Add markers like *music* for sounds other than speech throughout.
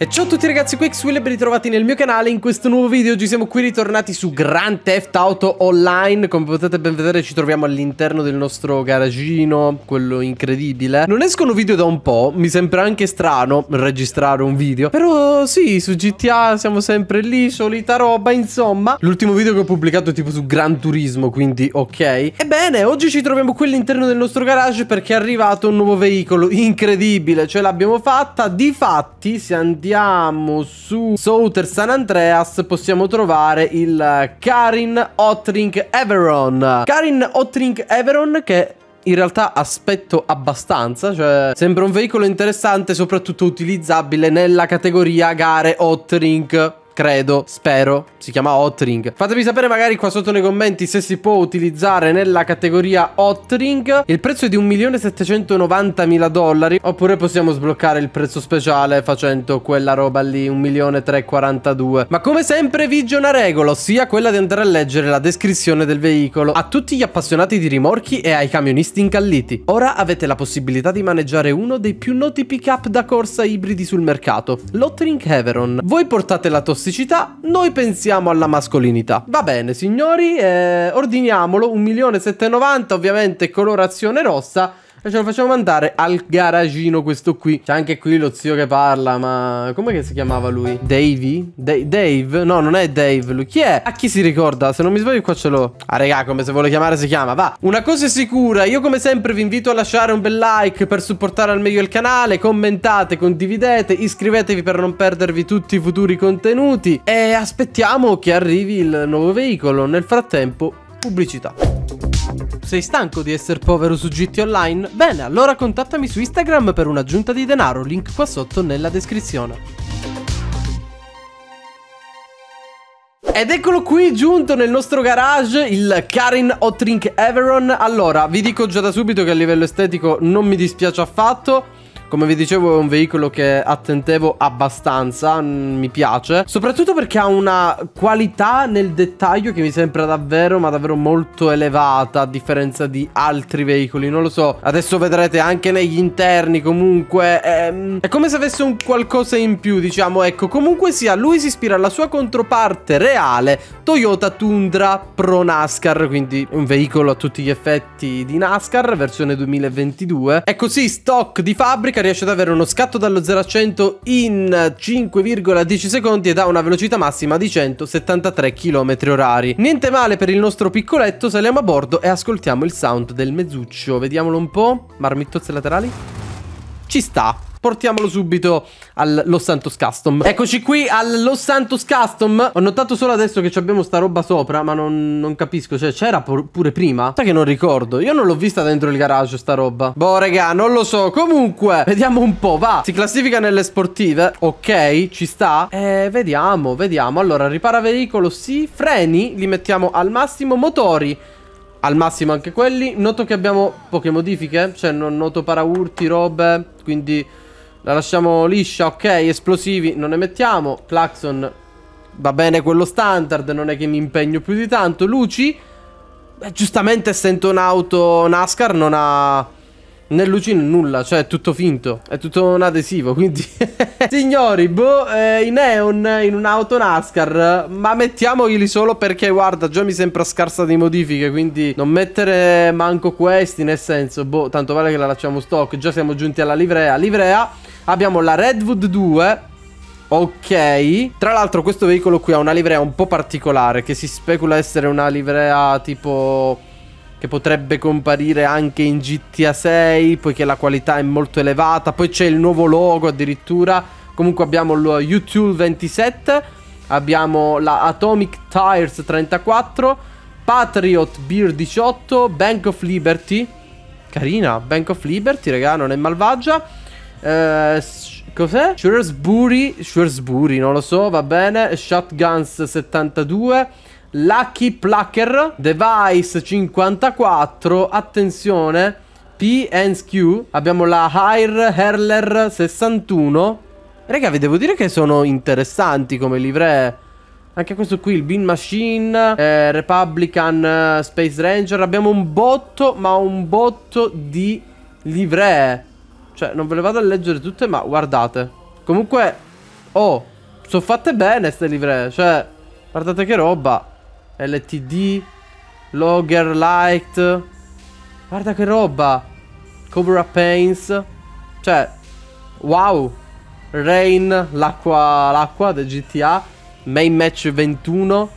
E ciao a tutti ragazzi, qui Xwill e ben ritrovati nel mio canale In questo nuovo video oggi siamo qui ritornati su Grand Theft Auto Online Come potete ben vedere ci troviamo all'interno del nostro garagino Quello incredibile Non escono video da un po', mi sembra anche strano registrare un video Però sì, su GTA siamo sempre lì, solita roba insomma L'ultimo video che ho pubblicato è tipo su Gran Turismo, quindi ok Ebbene, oggi ci troviamo qui all'interno del nostro garage Perché è arrivato un nuovo veicolo incredibile Ce l'abbiamo fatta, di fatti si andrà andiamo su Souter San Andreas possiamo trovare il Karin Otrink Everon. Karin Otrink Everon che in realtà aspetto abbastanza, cioè sembra un veicolo interessante soprattutto utilizzabile nella categoria gare Otrink credo, spero, si chiama hot Fatemi sapere magari qua sotto nei commenti se si può utilizzare nella categoria hot Il prezzo è di 1.790.000 dollari, oppure possiamo sbloccare il prezzo speciale facendo quella roba lì, 1.342. Ma come sempre vige una regola, ossia quella di andare a leggere la descrizione del veicolo a tutti gli appassionati di rimorchi e ai camionisti incalliti. Ora avete la possibilità di maneggiare uno dei più noti pick-up da corsa ibridi sul mercato, l'Hot Ring Heveron. Voi portate la tossica tossicità, noi pensiamo alla mascolinità. Va bene, signori, eh, ordiniamolo, 1.790.000, ovviamente colorazione rossa, cioè ce lo facciamo mandare al garagino questo qui C'è anche qui lo zio che parla ma... Com'è che si chiamava lui? Davey? Da Dave? No non è Dave lui Chi è? A chi si ricorda? Se non mi sbaglio qua ce l'ho Ah regà come se vuole chiamare si chiama Va Una cosa è sicura Io come sempre vi invito a lasciare un bel like Per supportare al meglio il canale Commentate, condividete Iscrivetevi per non perdervi tutti i futuri contenuti E aspettiamo che arrivi il nuovo veicolo Nel frattempo pubblicità sei stanco di essere povero su GT Online? Bene, allora contattami su Instagram per un'aggiunta di denaro, link qua sotto nella descrizione. Ed eccolo qui giunto nel nostro garage il Karin Otrink Everon Allora vi dico già da subito che a livello estetico non mi dispiace affatto come vi dicevo è un veicolo che attendevo abbastanza, mi piace, soprattutto perché ha una qualità nel dettaglio che mi sembra davvero, ma davvero molto elevata a differenza di altri veicoli, non lo so, adesso vedrete anche negli interni comunque, ehm, è come se avesse un qualcosa in più, diciamo, ecco, comunque sia, lui si ispira alla sua controparte reale, Toyota Tundra Pro NASCAR, quindi un veicolo a tutti gli effetti di NASCAR, versione 2022, è così stock di fabbrica, Leclerc riesce ad avere uno scatto dallo 0 a 100 in 5,10 secondi ed ha una velocità massima di 173 km orari. Niente male per il nostro piccoletto, saliamo a bordo e ascoltiamo il sound del mezzuccio. Vediamolo un po'. Marmittozze laterali. Ci sta portiamolo subito al Santos Custom. Eccoci qui al Santos Custom. Ho notato solo adesso che abbiamo sta roba sopra, ma non, non capisco. Cioè, c'era pure prima? Sai che non ricordo. Io non l'ho vista dentro il garage sta roba. Boh, raga, non lo so. Comunque, vediamo un po', va. Si classifica nelle sportive. Ok, ci sta. Eh, vediamo, vediamo. Allora, ripara veicolo, sì. Freni, li mettiamo al massimo. Motori. Al massimo anche quelli Noto che abbiamo poche modifiche Cioè non noto paraurti, robe Quindi la lasciamo liscia, ok, esplosivi non ne mettiamo Claxon va bene quello standard, non è che mi impegno più di tanto Luci, beh, giustamente essendo un'auto NASCAR non ha nel lucino nulla, cioè è tutto finto, è tutto un adesivo, quindi... *laughs* Signori, boh, eh, i neon in un'auto NASCAR, ma mettiamoli solo perché, guarda, già mi sembra scarsa di modifiche, quindi non mettere manco questi, nel senso, boh, tanto vale che la lasciamo stock, già siamo giunti alla livrea. Livrea, abbiamo la Redwood 2, Ok Tra l'altro questo veicolo qui ha una livrea un po' particolare Che si specula essere una livrea tipo che potrebbe comparire anche in GTA 6 poiché la qualità è molto elevata. Poi c'è il nuovo logo addirittura. Comunque abbiamo lo YouTube 27, abbiamo la Atomic Tires 34, Patriot Beer 18, Bank of Liberty. Carina, Bank of Liberty, raga, non è malvagia. Eh, cos'è? Shrewsbury, Shrewsbury, non lo so, va bene. Shotguns 72. Lucky Plucker, Device 54, attenzione, PNSQ, abbiamo la Hire Herler 61. Raga, vi devo dire che sono interessanti come livree. Anche questo qui, il Bean Machine, eh, Republican eh, Space Ranger. Abbiamo un botto, ma un botto di livree. Cioè, non ve le vado a leggere tutte, ma guardate. Comunque, oh, sono fatte bene queste livree. Cioè, guardate che roba. LTD, Logger Light. Guarda che roba. Cobra Pains. Cioè, wow. Rain, l'acqua, l'acqua del GTA. Main match 21.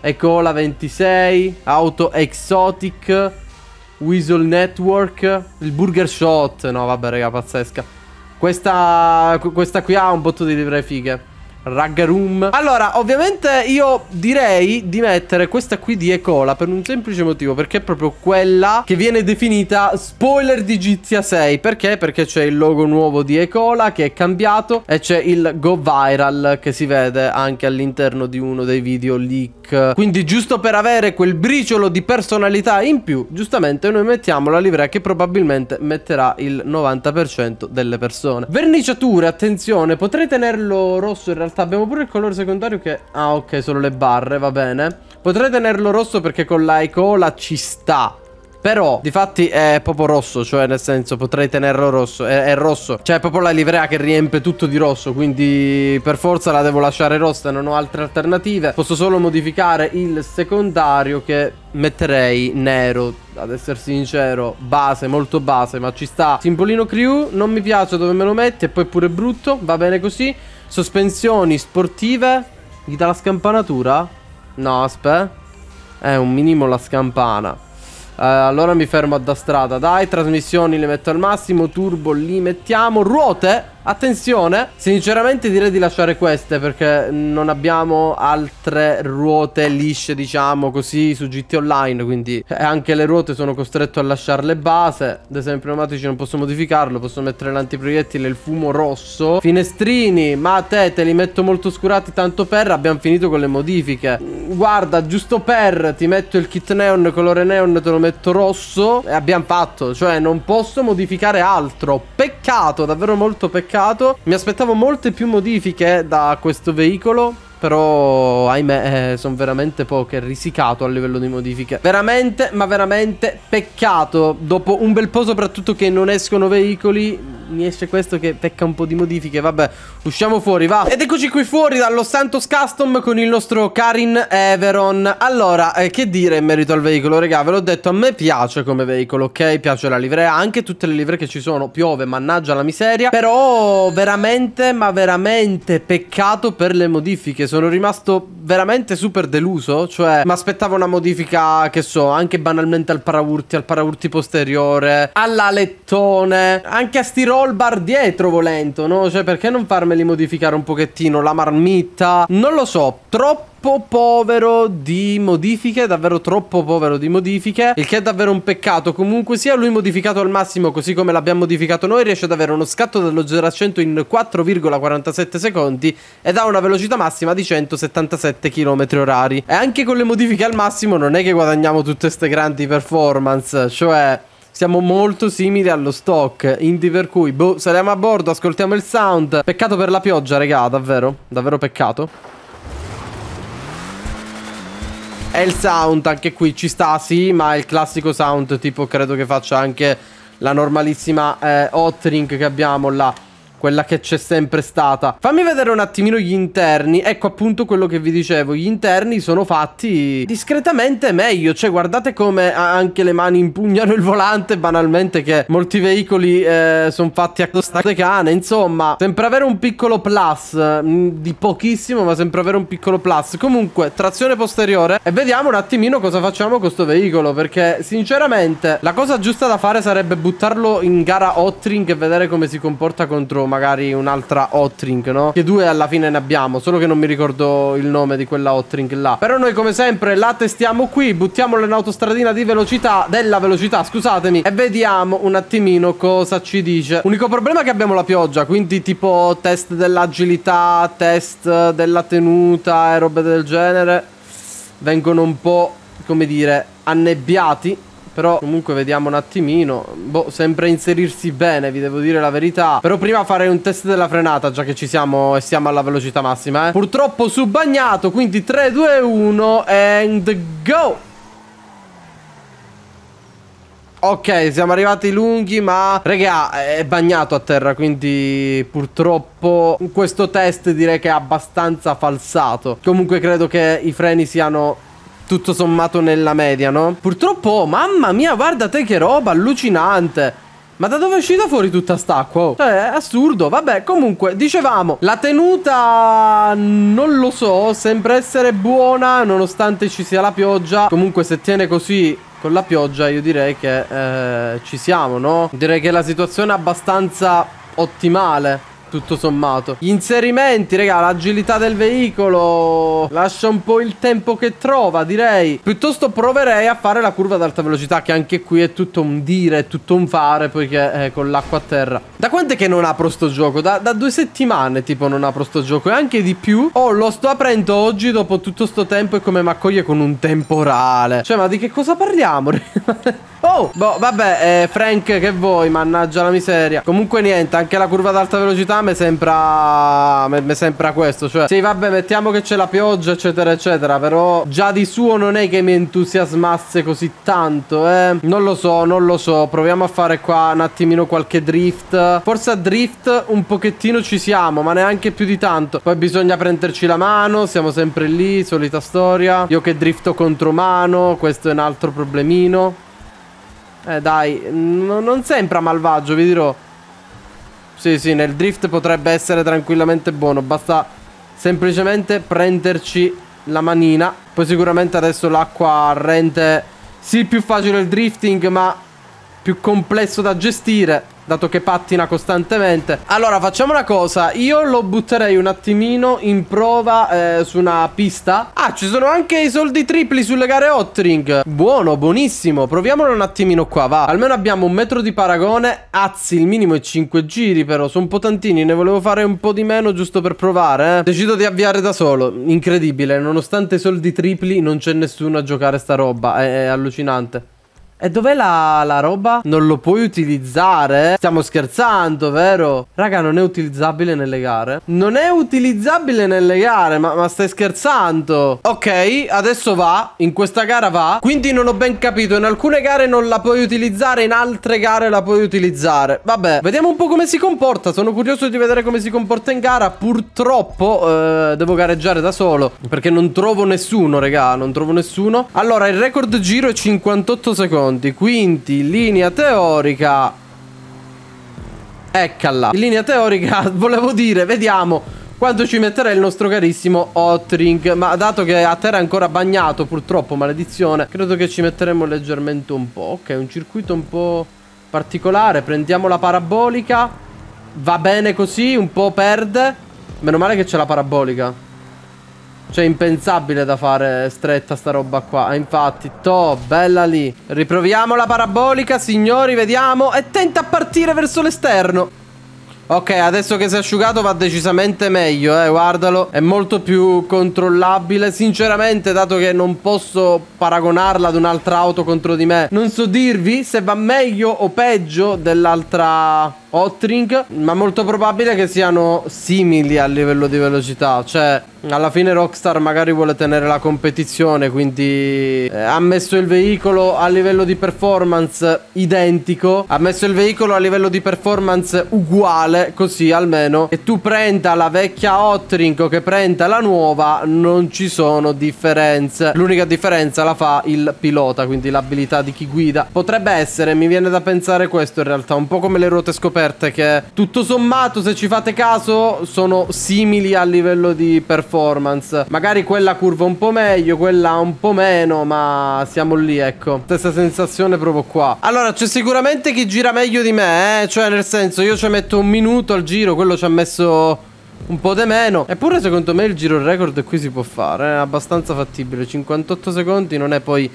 Ecola 26. Auto Exotic. Weasel Network. Il Burger Shot. No, vabbè, raga, pazzesca. Questa, questa qui ha un botto di livre fighe. Rag Allora, ovviamente io direi di mettere questa qui di Ecola per un semplice motivo, perché è proprio quella che viene definita spoiler di GTA 6. Perché? Perché c'è il logo nuovo di Ecola che è cambiato e c'è il Go Viral che si vede anche all'interno di uno dei video leak. Quindi giusto per avere quel briciolo di personalità in più, giustamente noi mettiamo la livrea che probabilmente metterà il 90% delle persone. Verniciature, attenzione, potrei tenerlo rosso in realtà realtà abbiamo pure il colore secondario che... Ah, ok, solo le barre, va bene. Potrei tenerlo rosso perché con la Ecola ci sta. Però, difatti, è proprio rosso, cioè nel senso potrei tenerlo rosso, è, è, rosso. Cioè è proprio la livrea che riempie tutto di rosso, quindi per forza la devo lasciare rossa, non ho altre alternative. Posso solo modificare il secondario che metterei nero, ad essere sincero, base, molto base, ma ci sta. Simbolino crew, non mi piace dove me lo metti, e poi pure brutto, va bene così. Sospensioni sportive. Gli dà la scampanatura? No, aspetta. È eh, un minimo la scampana. Eh, allora mi fermo da strada. Dai, trasmissioni le metto al massimo. Turbo li mettiamo. Ruote. Attenzione, sinceramente direi di lasciare queste perché non abbiamo altre ruote lisce diciamo così su GT Online Quindi eh, anche le ruote sono costretto a lasciarle base Ad esempio i pneumatici non posso modificarlo, posso mettere l'antiproiettile il fumo rosso Finestrini, ma te te li metto molto oscurati tanto per, abbiamo finito con le modifiche Guarda, giusto per, ti metto il kit neon, colore neon te lo metto rosso E abbiamo fatto, cioè non posso modificare altro Peccato, davvero molto peccato mercato. Mi aspettavo molte più modifiche da questo veicolo, però ahimè eh, sono veramente poche risicato a livello di modifiche veramente ma veramente peccato dopo un bel po' soprattutto che non escono veicoli mi esce questo che pecca un po' di modifiche Vabbè, usciamo fuori, va Ed eccoci qui fuori dallo Santos Custom con il nostro Karin Everon Allora, eh, che dire in merito al veicolo, raga Ve l'ho detto, a me piace come veicolo, ok? Piace la livrea, anche tutte le livree che ci sono Piove, mannaggia la miseria Però veramente, ma veramente peccato per le modifiche Sono rimasto veramente super deluso Cioè, mi aspettavo una modifica, che so, anche banalmente al paraurti Al paraurti posteriore, all'alettone, anche a sti il bar dietro volendo, no? Cioè, perché non farmeli modificare un pochettino? La marmitta? Non lo so, troppo povero di modifiche, davvero troppo povero di modifiche, il che è davvero un peccato. Comunque sia lui modificato al massimo così come l'abbiamo modificato noi, riesce ad avere uno scatto dello 0 a 100 in 4,47 secondi ed ha una velocità massima di 177 km orari. E anche con le modifiche al massimo non è che guadagniamo tutte queste grandi performance, cioè siamo molto simili allo stock. Indi per cui, boh, saliamo a bordo, ascoltiamo il sound. Peccato per la pioggia, regà, davvero. Davvero peccato. E il sound, anche qui ci sta, sì, ma è il classico sound, tipo credo che faccia anche la normalissima eh, hot drink che abbiamo là quella che c'è sempre stata. Fammi vedere un attimino gli interni. Ecco appunto quello che vi dicevo. Gli interni sono fatti discretamente meglio. Cioè guardate come anche le mani impugnano il volante banalmente che molti veicoli eh, sono fatti a costare cane. Insomma, sempre avere un piccolo plus mm, di pochissimo ma sempre avere un piccolo plus. Comunque, trazione posteriore e vediamo un attimino cosa facciamo con questo veicolo perché sinceramente la cosa giusta da fare sarebbe buttarlo in gara Ottring e vedere come si comporta contro magari un'altra hot drink, no? Che due alla fine ne abbiamo, solo che non mi ricordo il nome di quella hot drink là. Però noi come sempre la testiamo qui, buttiamola in autostradina di velocità, della velocità, scusatemi, e vediamo un attimino cosa ci dice. Unico problema è che abbiamo la pioggia, quindi tipo test dell'agilità, test della tenuta e robe del genere vengono un po', come dire, annebbiati però comunque vediamo un attimino Boh, sembra inserirsi bene, vi devo dire la verità Però prima farei un test della frenata Già che ci siamo e siamo alla velocità massima, eh Purtroppo su bagnato, quindi 3, 2, 1 And go! Ok, siamo arrivati lunghi, ma raga, è bagnato a terra, quindi purtroppo questo test direi che è abbastanza falsato. Comunque credo che i freni siano tutto sommato nella media, no? Purtroppo, oh, mamma mia, guarda te che roba allucinante. Ma da dove è uscita fuori tutta quest'acqua? Oh? Cioè, è assurdo. Vabbè, comunque, dicevamo, la tenuta non lo so, sembra essere buona nonostante ci sia la pioggia. Comunque, se tiene così con la pioggia, io direi che eh, ci siamo, no? Direi che la situazione è abbastanza ottimale tutto sommato. Gli inserimenti, raga, l'agilità del veicolo lascia un po' il tempo che trova, direi. Piuttosto proverei a fare la curva ad alta velocità, che anche qui è tutto un dire, è tutto un fare, poiché è con l'acqua a terra. Da quant'è che non apro sto gioco? Da, da, due settimane, tipo, non apro sto gioco, e anche di più. Oh, lo sto aprendo oggi dopo tutto sto tempo e come mi accoglie con un temporale. Cioè, ma di che cosa parliamo? *laughs* oh, boh, vabbè, eh, Frank, che vuoi, mannaggia la miseria. Comunque niente, anche la curva ad alta velocità mi sembra... Mi sembra questo, cioè... Sì, vabbè, mettiamo che c'è la pioggia, eccetera, eccetera, però già di suo non è che mi entusiasmasse così tanto, eh. Non lo so, non lo so. Proviamo a fare qua un attimino qualche drift. Forse a drift un pochettino ci siamo, ma neanche più di tanto. Poi bisogna prenderci la mano, siamo sempre lì, solita storia. Io che drifto contro mano, questo è un altro problemino. Eh dai, non sembra malvagio, vi dirò. Sì, sì, nel drift potrebbe essere tranquillamente buono. Basta semplicemente prenderci la manina. Poi sicuramente adesso l'acqua rende sì più facile il drifting, ma più complesso da gestire dato che pattina costantemente. Allora, facciamo una cosa. Io lo butterei un attimino in prova eh, su una pista. Ah, ci sono anche i soldi tripli sulle gare hot ring. Buono, buonissimo. Proviamolo un attimino qua, va. Almeno abbiamo un metro di paragone. Azzi, il minimo è 5 giri, però. Sono un po' tantini. Ne volevo fare un po' di meno giusto per provare, eh. Decido di avviare da solo. Incredibile. Nonostante i soldi tripli, non c'è nessuno a giocare sta roba. È, è allucinante. E dov'è la, la, roba? Non lo puoi utilizzare? Stiamo scherzando, vero? Raga, non è utilizzabile nelle gare. Non è utilizzabile nelle gare, ma, ma stai scherzando? Ok, adesso va. In questa gara va. Quindi non ho ben capito. In alcune gare non la puoi utilizzare, in altre gare la puoi utilizzare. Vabbè, vediamo un po' come si comporta. Sono curioso di vedere come si comporta in gara. Purtroppo eh, devo gareggiare da solo. Perché non trovo nessuno, raga. Non trovo nessuno. Allora, il record giro è 58 secondi pronti, quindi linea teorica... Eccala. In linea teorica, *laughs* volevo dire, vediamo quanto ci metterà il nostro carissimo Otring. Ma dato che a terra è ancora bagnato, purtroppo, maledizione, credo che ci metteremo leggermente un po'. Ok, un circuito un po' particolare. Prendiamo la parabolica. Va bene così, un po' perde. Meno male che c'è la parabolica. Cioè, impensabile da fare stretta sta roba qua. Ah, infatti, to, bella lì. Riproviamo la parabolica, signori, vediamo. E tenta a partire verso l'esterno. Ok, adesso che si è asciugato va decisamente meglio, eh, guardalo. È molto più controllabile. Sinceramente, dato che non posso paragonarla ad un'altra auto contro di me, non so dirvi se va meglio o peggio dell'altra Hotring Ma molto probabile che siano simili a livello di velocità Cioè alla fine Rockstar magari vuole tenere la competizione Quindi eh, ha messo il veicolo a livello di performance identico Ha messo il veicolo a livello di performance uguale Così almeno E tu prenda la vecchia Hotring o che prenda la nuova Non ci sono differenze L'unica differenza la fa il pilota Quindi l'abilità di chi guida Potrebbe essere, mi viene da pensare questo in realtà Un po' come le ruote scoperte Expert che tutto sommato se ci fate caso sono simili a livello di performance. Magari quella curva un po' meglio, quella un po' meno, ma siamo lì ecco. Stessa sensazione proprio qua. Allora c'è sicuramente chi gira meglio di me, eh? cioè nel senso io ci metto un minuto al giro, quello ci ha messo un po' di meno Eppure secondo me il giro record qui si può fare È abbastanza fattibile 58 secondi non è poi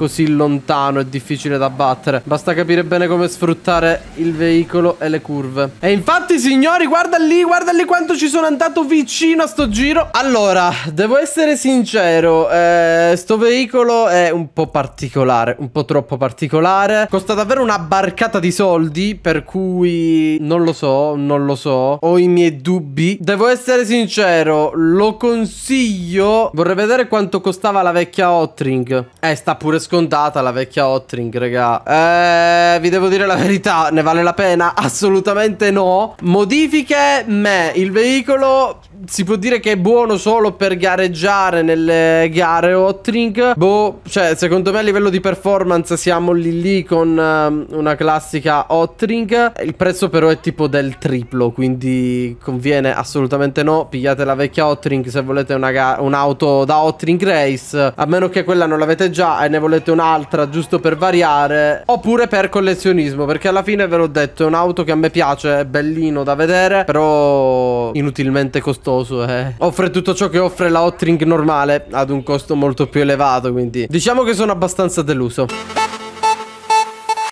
così lontano e difficile da battere Basta capire bene come sfruttare il veicolo e le curve E infatti signori guarda lì guarda lì quanto ci sono andato vicino a sto giro Allora devo essere sincero eh, Sto veicolo è un po' particolare un po' troppo particolare Costa davvero una barcata di soldi per cui non lo so non lo so Ho i miei dubbi Devo essere sincero lo consiglio Vorrei vedere quanto costava la vecchia Hotring Eh sta pure scoprendo scontata la vecchia Hotring, raga. Eh, vi devo dire la verità, ne vale la pena? Assolutamente no. Modifiche, me, il veicolo si può dire che è buono solo per gareggiare nelle gare Hotring. Boh, cioè, secondo me a livello di performance siamo lì lì con um, una classica Hotring. Il prezzo però è tipo del triplo, quindi conviene assolutamente no. Pigliate la vecchia Hotring se volete un'auto da Hotring Race, a meno che quella non l'avete già e ne volete un'altra giusto per variare, oppure per collezionismo, perché alla fine ve l'ho detto, è un'auto che a me piace, è bellino da vedere, però inutilmente costoso costoso eh. Offre tutto ciò che offre la hot ring normale Ad un costo molto più elevato quindi Diciamo che sono abbastanza deluso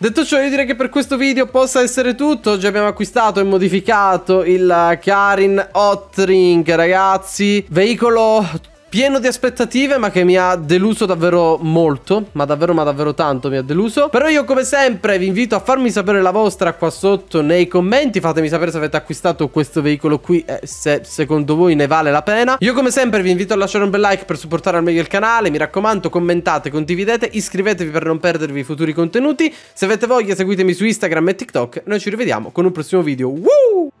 Detto ciò io direi che per questo video possa essere tutto Oggi abbiamo acquistato e modificato il Karin Hot Ring ragazzi Veicolo pieno di aspettative ma che mi ha deluso davvero molto ma davvero ma davvero tanto mi ha deluso però io come sempre vi invito a farmi sapere la vostra qua sotto nei commenti fatemi sapere se avete acquistato questo veicolo qui e se secondo voi ne vale la pena io come sempre vi invito a lasciare un bel like per supportare al meglio il canale mi raccomando commentate condividete iscrivetevi per non perdervi i futuri contenuti se avete voglia seguitemi su Instagram e TikTok noi ci rivediamo con un prossimo video Woo!